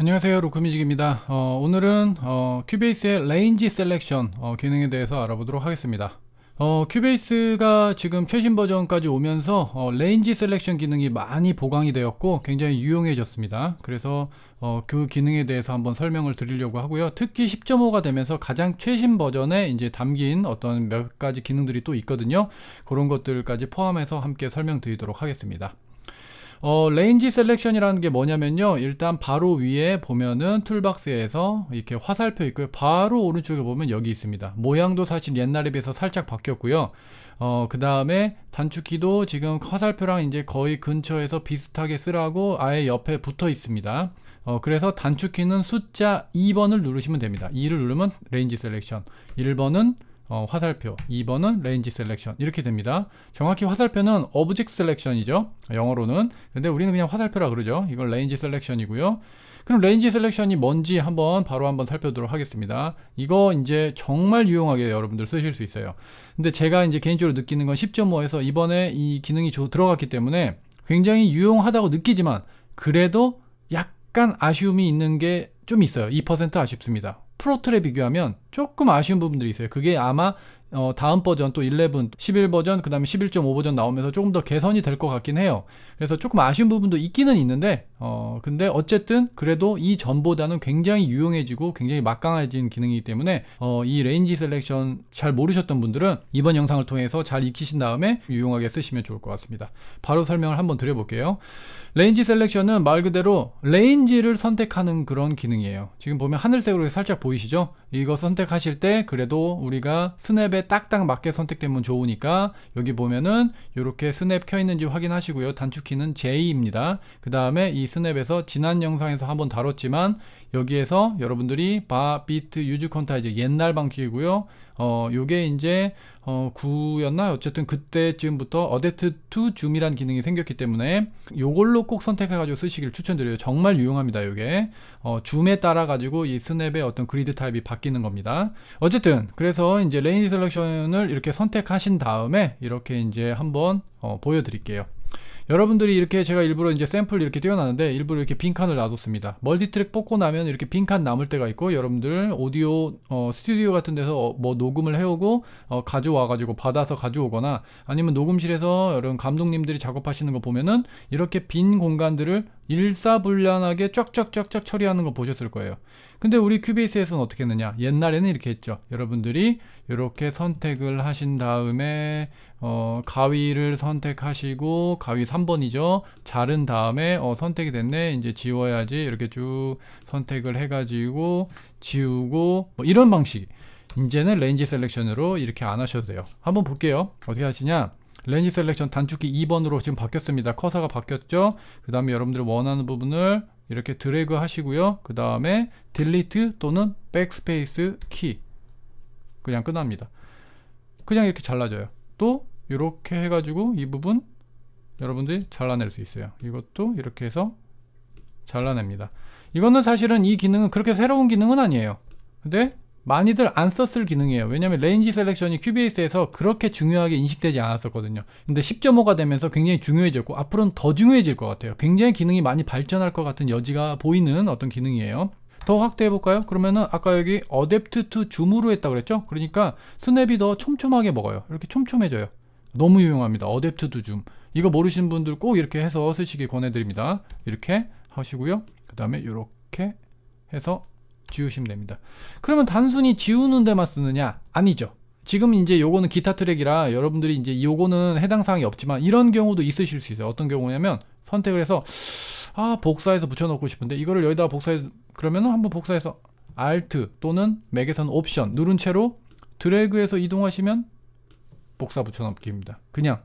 안녕하세요 로크뮤직입니다 어, 오늘은 어, 큐베이스의 레인지 셀렉션 어, 기능에 대해서 알아보도록 하겠습니다 어, 큐베이스가 지금 최신 버전까지 오면서 어, 레인지 셀렉션 기능이 많이 보강이 되었고 굉장히 유용해졌습니다. 그래서 어, 그 기능에 대해서 한번 설명을 드리려고 하고요. 특히 10.5가 되면서 가장 최신 버전에 이제 담긴 어떤 몇 가지 기능들이 또 있거든요. 그런 것들까지 포함해서 함께 설명드리도록 하겠습니다. 어, 레인지 셀렉션이라는 게 뭐냐면요. 일단 바로 위에 보면은 툴박스에서 이렇게 화살표 있고요. 바로 오른쪽에 보면 여기 있습니다. 모양도 사실 옛날에 비해서 살짝 바뀌었고요. 어, 그 다음에 단축키도 지금 화살표랑 이제 거의 근처에서 비슷하게 쓰라고 아예 옆에 붙어 있습니다. 어, 그래서 단축키는 숫자 2번을 누르시면 됩니다. 2를 누르면 레인지 셀렉션, 1번은 어, 화살표 2번은 레인지 셀렉션 이렇게 됩니다 정확히 화살표는 오브젝트 셀렉션이죠 영어로는 근데 우리는 그냥 화살표라 그러죠 이건 레인지 셀렉션이고요 그럼 레인지 셀렉션이 뭔지 한번 바로 한번 살펴보도록 하겠습니다 이거 이제 정말 유용하게 여러분들 쓰실 수 있어요 근데 제가 이제 개인적으로 느끼는 건 10.5에서 이번에 이 기능이 들어갔기 때문에 굉장히 유용하다고 느끼지만 그래도 약간 아쉬움이 있는 게 좀 있어요 2% 아쉽습니다 프로틀에 비교하면 조금 아쉬운 부분들이 있어요. 그게 아마 어, 다음 버전 또 11, 11버전, 그 다음에 11.5버전 나오면서 조금 더 개선이 될 것 같긴 해요. 그래서 조금 아쉬운 부분도 있기는 있는데, 어, 근데 어쨌든 그래도 이 전보다는 굉장히 유용해지고 굉장히 막강해진 기능이기 때문에, 어, 이 레인지 셀렉션 잘 모르셨던 분들은 이번 영상을 통해서 잘 익히신 다음에 유용하게 쓰시면 좋을 것 같습니다. 바로 설명을 한번 드려볼게요. 레인지 셀렉션은 말 그대로 레인지를 선택하는 그런 기능이에요. 지금 보면 하늘색으로 살짝 보이시죠? 이거 선택하실 때 그래도 우리가 스냅에 스냅에 딱딱 맞게 선택되면 좋으니까 여기 보면은 이렇게 스냅 켜 있는지 확인하시고요 단축키는 J입니다 그 다음에 이 스냅에서 지난 영상에서 한번 다뤘지만 여기에서 여러분들이 바 비트 유즈 컨타 이제 옛날 방식이고요. 어, 요게 이제 어, 9였나? 어쨌든 그때쯤부터 어댑트 투 줌이란 기능이 생겼기 때문에 요걸로 꼭 선택해가지고 쓰시길 추천드려요. 정말 유용합니다. 요게 어, 줌에 따라 가지고 이 스냅의 어떤 그리드 타입이 바뀌는 겁니다. 어쨌든 그래서 이제 레인지 셀렉션을 이렇게 선택하신 다음에 이렇게 이제 한번 어, 보여드릴게요. 여러분들이 이렇게 제가 일부러 이제 샘플 이렇게 띄워놨는데 일부러 이렇게 빈칸을 놔뒀습니다 멀티트랙 뽑고 나면 이렇게 빈칸 남을 때가 있고 여러분들 오디오 어, 스튜디오 같은 데서 어, 뭐 녹음을 해오고 어, 가져와 가지고 받아서 가져오거나 아니면 녹음실에서 여러분 감독님들이 작업하시는 거 보면은 이렇게 빈 공간들을 일사불란하게 쫙쫙쫙쫙 처리하는 거 보셨을 거예요. 근데 우리 큐베이스에서는 어떻게 했느냐? 옛날에는 이렇게 했죠. 여러분들이 이렇게 선택을 하신 다음에 어, 가위를 선택하시고 가위 3번이죠. 자른 다음에 어, 선택이 됐네. 이제 지워야지. 이렇게 쭉 선택을 해가지고 지우고 뭐 이런 방식. 이제는 렌지 셀렉션으로 이렇게 안 하셔도 돼요. 한번 볼게요. 어떻게 하시냐? 렌즈 셀렉션 단축키 2번으로 지금 바뀌었습니다. 커서가 바뀌었죠. 그 다음에 여러분들 원하는 부분을 이렇게 드래그 하시고요. 그 다음에 딜리트 또는 백스페이스 키 그냥 끝납니다. 그냥 이렇게 잘라져요. 또 이렇게 해가지고 이 부분 여러분들이 잘라낼 수 있어요. 이것도 이렇게 해서 잘라냅니다. 이거는 사실은 이 기능은 그렇게 새로운 기능은 아니에요. 근데 많이들 안 썼을 기능이에요. 왜냐하면 레인지 셀렉션이 QBS에서 그렇게 중요하게 인식되지 않았었거든요. 근데 10.5가 되면서 굉장히 중요해졌고 앞으로는 더 중요해질 것 같아요. 굉장히 기능이 많이 발전할 것 같은 여지가 보이는 어떤 기능이에요. 더 확대해 볼까요? 그러면은 아까 여기 어댑트 투 줌으로 했다 고 그랬죠? 그러니까 스냅이 더 촘촘하게 먹어요. 이렇게 촘촘해져요. 너무 유용합니다. 어댑트 투 줌. 이거 모르시는 분들 꼭 이렇게 해서 쓰시길 권해드립니다. 이렇게 하시고요. 그 다음에 이렇게 해서 지우시면 됩니다. 그러면 단순히 지우는 데만 쓰느냐? 아니죠. 지금 이제 요거는 기타 트랙이라 여러분들이 이제 요거는 해당 사항이 없지만 이런 경우도 있으실 수 있어요. 어떤 경우냐면 선택을 해서 아 복사해서 붙여놓고 싶은데 이거를 여기다 복사해 그러면 한번 복사해서 Alt 또는 맥에서는 옵션 누른 채로 드래그해서 이동하시면 복사 붙여넣기입니다. 그냥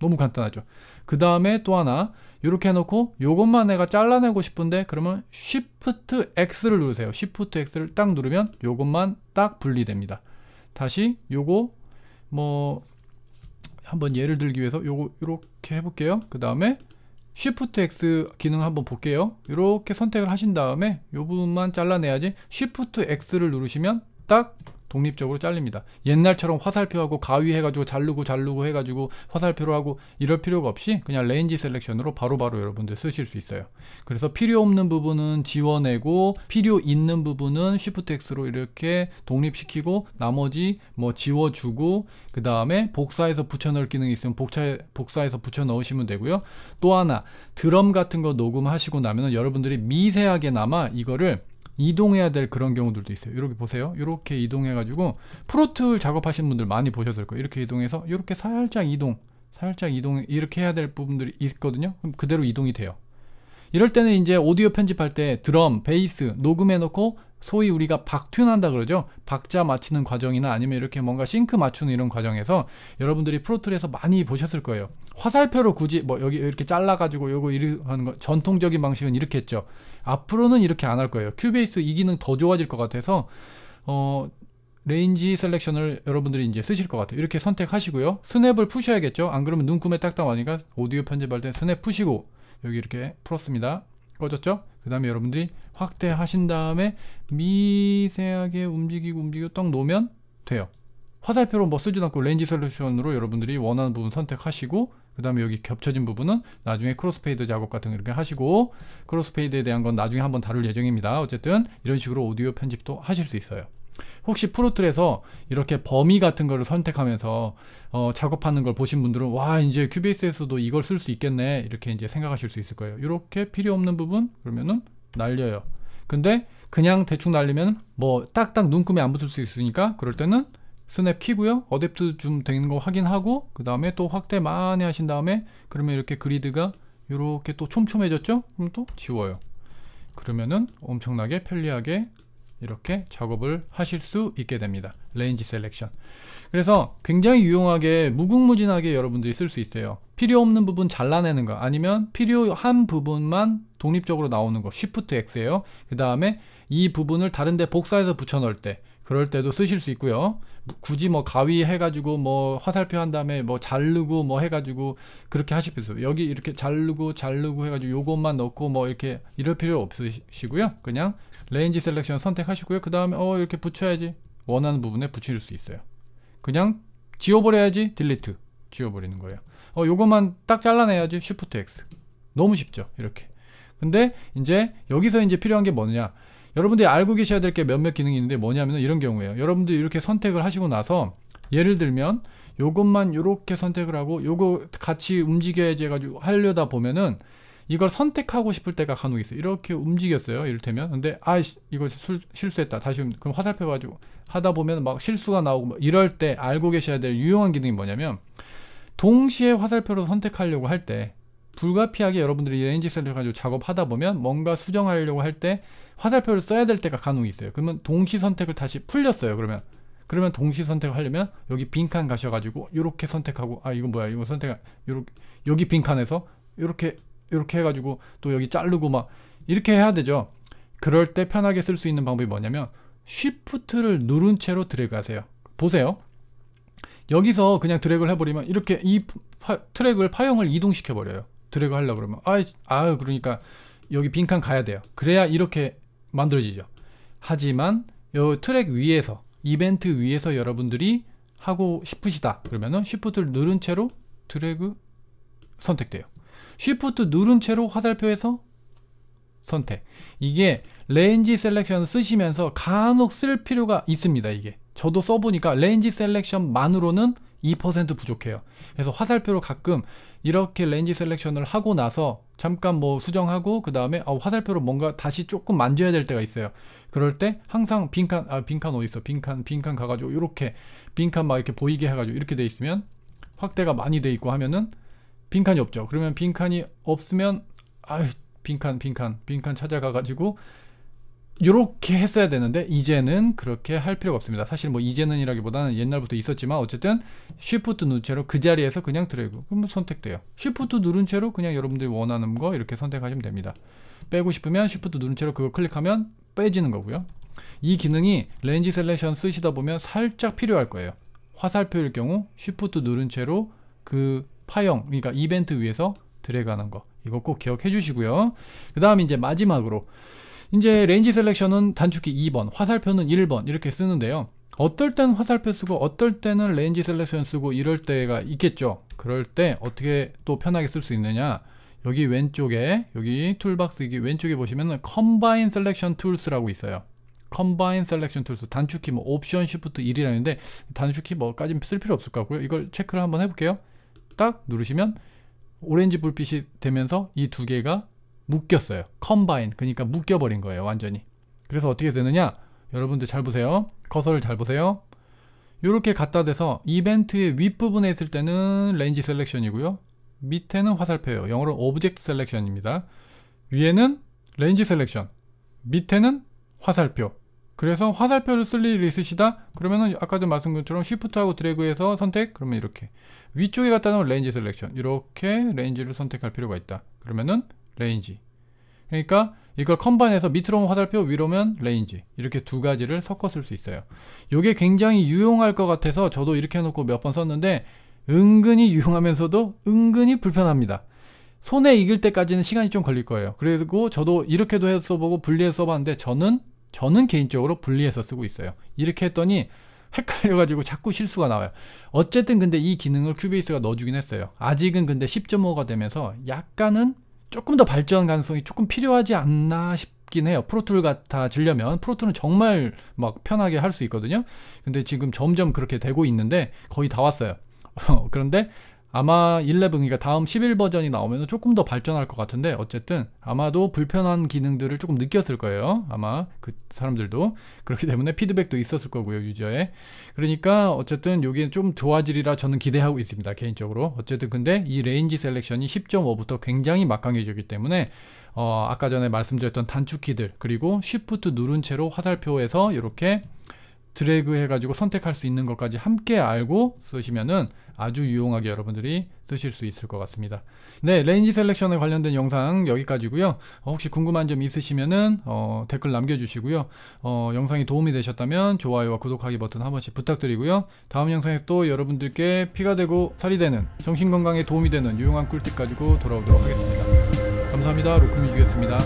너무 간단하죠. 그 다음에 또 하나 이렇게 해놓고 요것만 내가 잘라내고 싶은데 그러면 Shift X를 누르세요. Shift X를 딱 누르면 요것만 딱 분리됩니다. 다시 요거 뭐 한번 예를 들기 위해서 요거 이렇게 해볼게요. 그 다음에 Shift X 기능 한번 볼게요. 이렇게 선택을 하신 다음에 요 부분만 잘라내야지 Shift X를 누르시면 딱 독립적으로 잘립니다. 옛날처럼 화살표하고 가위 해가지고 자르고 자르고 해가지고 화살표로 하고 이럴 필요가 없이 그냥 레인지 셀렉션으로 바로바로 바로 여러분들 쓰실 수 있어요. 그래서 필요 없는 부분은 지워내고 필요 있는 부분은 쉬프 i f X로 이렇게 독립시키고 나머지 뭐 지워주고 그 다음에 복사해서 붙여넣을 기능이 있으면 복사, 복사해서 붙여넣으시면 되고요. 또 하나 드럼 같은 거 녹음하시고 나면 여러분들이 미세하게나마 이거를 이동해야 될 그런 경우들도 있어요 이렇게 보세요 이렇게 이동해 가지고 프로툴 작업하시는 분들 많이 보셨을 거예요 이렇게 이동해서 이렇게 살짝 이동 살짝 이동 이렇게 해야 될 부분들이 있거든요 그럼 그대로 이동이 돼요 이럴 때는 이제 오디오 편집할 때 드럼, 베이스 녹음해 놓고 소위 우리가 박튠한다 그러죠. 박자 맞추는 과정이나 아니면 이렇게 뭔가 싱크 맞추는 이런 과정에서 여러분들이 프로툴에서 많이 보셨을 거예요. 화살표로 굳이 뭐 여기 이렇게 잘라가지고 요거 이렇게 하는 거 전통적인 방식은 이렇게 했죠. 앞으로는 이렇게 안 할 거예요. 큐베이스 이 기능 더 좋아질 것 같아서 어, 레인지 셀렉션을 여러분들이 이제 쓰실 것 같아요. 이렇게 선택하시고요. 스냅을 푸셔야겠죠. 안 그러면 눈금에 딱딱하니까 오디오 편집할 때 스냅 푸시고 여기 이렇게 풀었습니다. 꺼졌죠? 그 다음에 여러분들이 확대하신 다음에 미세하게 움직이고 움직이고 딱 놓으면 돼요 화살표로 뭐 쓰지도 않고 렌즈 솔루션으로 여러분들이 원하는 부분 선택하시고 그 다음에 여기 겹쳐진 부분은 나중에 크로스페이드 작업 같은 거 이렇게 하시고 크로스페이드에 대한 건 나중에 한번 다룰 예정입니다 어쨌든 이런 식으로 오디오 편집도 하실 수 있어요 혹시 프로툴에서 이렇게 범위 같은 거를 선택하면서 어, 작업하는 걸 보신 분들은 와 이제 큐베이스에서도 이걸 쓸 수 있겠네 이렇게 이제 생각하실 수 있을 거예요 이렇게 필요 없는 부분 그러면은 날려요 근데 그냥 대충 날리면 뭐 딱딱 눈금이 안 붙을 수 있으니까 그럴 때는 스냅 키고요 어댑트 좀 되는 거 확인하고 그 다음에 또 확대 많이 하신 다음에 그러면 이렇게 그리드가 이렇게 또 촘촘해졌죠 그럼 또 지워요 그러면은 엄청나게 편리하게 이렇게 작업을 하실 수 있게 됩니다 레인지 셀렉션 그래서 굉장히 유용하게 무궁무진하게 여러분들이 쓸 수 있어요 필요 없는 부분 잘라내는 거 아니면 필요한 부분만 독립적으로 나오는 거 Shift x 에요그 다음에 이 부분을 다른데 복사해서 붙여 넣을 때 그럴 때도 쓰실 수 있고요 굳이 뭐 가위 해가지고 뭐 화살표 한 다음에 뭐 자르고 뭐 해가지고 그렇게 하실 필요 없어요 여기 이렇게 자르고 자르고 해가지고 요것만 넣고 뭐 이렇게 이럴 필요 없으시고요 그냥 레인지 셀렉션 선택하시고요. 그 다음에 어 이렇게 붙여야지 원하는 부분에 붙일 수 있어요. 그냥 지워버려야지 딜리트 지워버리는 거예요. 어 요것만 딱 잘라내야지 쉬프트 X 너무 쉽죠 이렇게. 근데 이제 여기서 이제 필요한 게 뭐냐 여러분들이 알고 계셔야 될 게 몇몇 기능이 있는데 뭐냐면 이런 경우에요. 여러분들이 이렇게 선택을 하시고 나서 예를 들면 요것만 요렇게 선택을 하고 요거 같이 움직여야지 해가지고 하려다 보면은 이걸 선택하고 싶을 때가 간혹 있어요. 이렇게 움직였어요. 이를테면. 근데 아 이거 이 실수했다. 다시 그럼 화살표 가지고 하다 보면 막 실수가 나오고 막 이럴 때 알고 계셔야 될 유용한 기능이 뭐냐면 동시에 화살표로 선택하려고 할 때 불가피하게 여러분들이 레인지 셀렉 가지고 작업하다 보면 뭔가 수정하려고 할 때 화살표를 써야 될 때가 간혹 있어요. 그러면 동시 선택을 다시 풀렸어요. 그러면 그러면 동시 선택을 하려면 여기 빈칸 가셔가지고 이렇게 선택하고 아 이거 뭐야 이거 선택 요렇게 여기 빈칸에서 이렇게 이렇게 해가지고 또 여기 자르고 막 이렇게 해야 되죠. 그럴 때 편하게 쓸 수 있는 방법이 뭐냐면 쉬프트를 누른 채로 드래그 하세요. 보세요. 여기서 그냥 드래그를 해버리면 이렇게 이 파, 트랙을 파형을 이동시켜 버려요. 드래그 하려고 그러면 아이 아유 그러니까 여기 빈칸 가야 돼요. 그래야 이렇게 만들어지죠. 하지만 요 트랙 위에서 이벤트 위에서 여러분들이 하고 싶으시다 그러면은 쉬프트를 누른 채로 드래그 선택돼요. 쉬프트 누른 채로 화살표에서 선택 이게 레인지 셀렉션 쓰시면서 간혹 쓸 필요가 있습니다 이게 저도 써보니까 레인지 셀렉션만으로는 2% 부족해요 그래서 화살표로 가끔 이렇게 레인지 셀렉션을 하고 나서 잠깐 뭐 수정하고 그 다음에 아, 화살표로 뭔가 다시 조금 만져야 될 때가 있어요 그럴 때 항상 빈칸 아 빈칸 어디 있어 빈칸 빈칸 가가지고 이렇게 빈칸 막 이렇게 보이게 해가지고 이렇게 돼 있으면 확대가 많이 돼 있고 하면은 빈칸이 없죠. 그러면 빈칸이 없으면 아휴 빈칸 빈칸 빈칸 찾아가 가지고 요렇게 했어야 되는데 이제는 그렇게 할 필요가 없습니다. 사실 뭐 이제는이라기보다는 옛날부터 있었지만 어쨌든 쉬프트 누른 채로 그 자리에서 그냥 드래그 그럼 뭐 선택돼요. 쉬프트 누른 채로 그냥 여러분들이 원하는 거 이렇게 선택하시면 됩니다. 빼고 싶으면 쉬프트 누른 채로 그거 클릭하면 빼지는 거고요. 이 기능이 렌즈 셀렉션 쓰시다 보면 살짝 필요할 거예요. 화살표일 경우 쉬프트 누른 채로 그 파형 그러니까 이벤트 위에서 드래그하는 거 이거 꼭 기억해 주시고요 그 다음 이제 마지막으로 이제 레인지 셀렉션은 단축키 2번 화살표는 1번 이렇게 쓰는데요 어떨 땐 화살표 쓰고 어떨 때는 레인지 셀렉션 쓰고 이럴 때가 있겠죠 그럴 때 어떻게 또 편하게 쓸 수 있느냐 여기 왼쪽에 여기 툴박스 여기 왼쪽에 보시면 은 컴바인 셀렉션 툴스라고 있어요 컴바인 셀렉션 툴스 단축키 뭐 옵션 시프트 1이라는데 단축키 뭐까지 쓸 필요 없을 것 같고요 이걸 체크를 한번 해볼게요 딱 누르시면 오렌지 불빛이 되면서 이 두 개가 묶였어요. 컴바인. 그러니까 묶여버린 거예요. 완전히. 그래서 어떻게 되느냐? 여러분들 잘 보세요. 커서를 잘 보세요. 이렇게 갖다 대서 이벤트의 윗부분에 있을 때는 렌지 셀렉션이고요. 밑에는 화살표예요. 영어로 오브젝트 셀렉션입니다. 위에는 렌지 셀렉션, 밑에는 화살표, 그래서 화살표를 쓸 일이 있으시다? 그러면은 아까 도 말씀드린 것처럼 쉬프트하고 드래그해서 선택 그러면 이렇게 위쪽에 갖다 놓은 레인지 셀렉션 이렇게 레인지를 선택할 필요가 있다 그러면은 레인지 그러니까 이걸 컴반해서 밑으로 오면 화살표 위로 오면 레인지 이렇게 두 가지를 섞어 쓸 수 있어요 이게 굉장히 유용할 것 같아서 저도 이렇게 해놓고 몇 번 썼는데 은근히 유용하면서도 은근히 불편합니다 손에 익을 때까지는 시간이 좀 걸릴 거예요 그리고 저도 이렇게도 해서 써보고 분리해서 써봤는데 저는 저는 개인적으로 분리해서 쓰고 있어요. 이렇게 했더니 헷갈려가지고 자꾸 실수가 나와요. 어쨌든 근데 이 기능을 큐베이스가 넣어주긴 했어요. 아직은 근데 10.5가 되면서 약간은 조금 더 발전 가능성이 조금 필요하지 않나 싶긴 해요. 프로툴 같아지려면 프로툴은 정말 막 편하게 할 수 있거든요. 근데 지금 점점 그렇게 되고 있는데 거의 다 왔어요. 그런데 아마 11, 그러니 다음 11 버전이 나오면 조금 더 발전할 것 같은데 어쨌든 아마도 불편한 기능들을 조금 느꼈을 거예요. 아마 그 사람들도 그렇기 때문에 피드백도 있었을 거고요 유저에. 그러니까 어쨌든 여기는 좀 좋아지리라 저는 기대하고 있습니다 개인적으로. 어쨌든 근데 이 레인지 셀렉션이 10.5부터 굉장히 막강해지기 때문에 어, 아까 전에 말씀드렸던 단축키들 그리고 쉬프트 누른 채로 화살표에서 이렇게 드래그 해가지고 선택할 수 있는 것까지 함께 알고 쓰시면은 아주 유용하게 여러분들이 쓰실 수 있을 것 같습니다. 네, 레인지 셀렉션에 관련된 영상 여기까지고요. 어, 혹시 궁금한 점 있으시면은 어, 댓글 남겨주시고요. 어, 영상이 도움이 되셨다면 좋아요와 구독하기 버튼 한 번씩 부탁드리고요. 다음 영상에 또 여러분들께 피가 되고 살이 되는 정신건강에 도움이 되는 유용한 꿀팁 가지고 돌아오도록 하겠습니다. 감사합니다. 로크뮤직이었습니다.